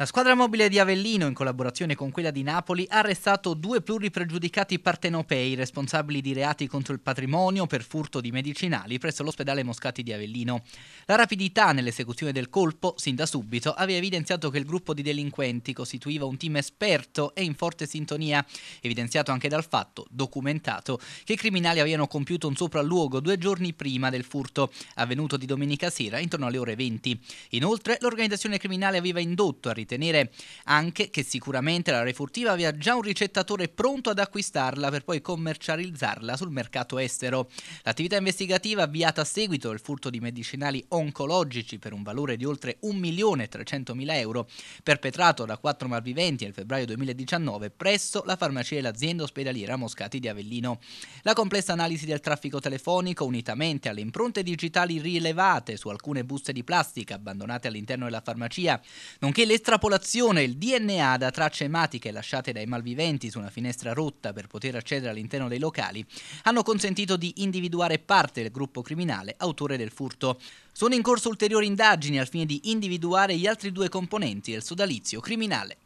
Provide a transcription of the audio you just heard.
La squadra mobile di Avellino, in collaborazione con quella di Napoli, ha arrestato due pluripregiudicati partenopei responsabili di reati contro il patrimonio per furto di medicinali presso l'ospedale Moscati di Avellino. La rapidità nell'esecuzione del colpo, sin da subito, aveva evidenziato che il gruppo di delinquenti costituiva un team esperto e in forte sintonia, evidenziato anche dal fatto, documentato, che i criminali avevano compiuto un sopralluogo due giorni prima del furto, avvenuto di domenica sera intorno alle ore 20. Inoltre, l'organizzazione criminale aveva indotto a ritirare ritenere anche che sicuramente la refurtiva aveva già un ricettatore pronto ad acquistarla per poi commercializzarla sul mercato estero. L'attività investigativa avviata a seguito del furto di medicinali oncologici per un valore di oltre 1.300.000 euro perpetrato da quattro malviventi nel febbraio 2019 presso la farmacia e l'azienda ospedaliera Moscati di Avellino. La complessa analisi del traffico telefonico, unitamente alle impronte digitali rilevate su alcune buste di plastica abbandonate all'interno della farmacia, nonché l'estrapazione L'estrapolazione, il DNA da tracce ematiche lasciate dai malviventi su una finestra rotta per poter accedere all'interno dei locali hanno consentito di individuare parte del gruppo criminale autore del furto. Sono in corso ulteriori indagini al fine di individuare gli altri due componenti del sodalizio criminale.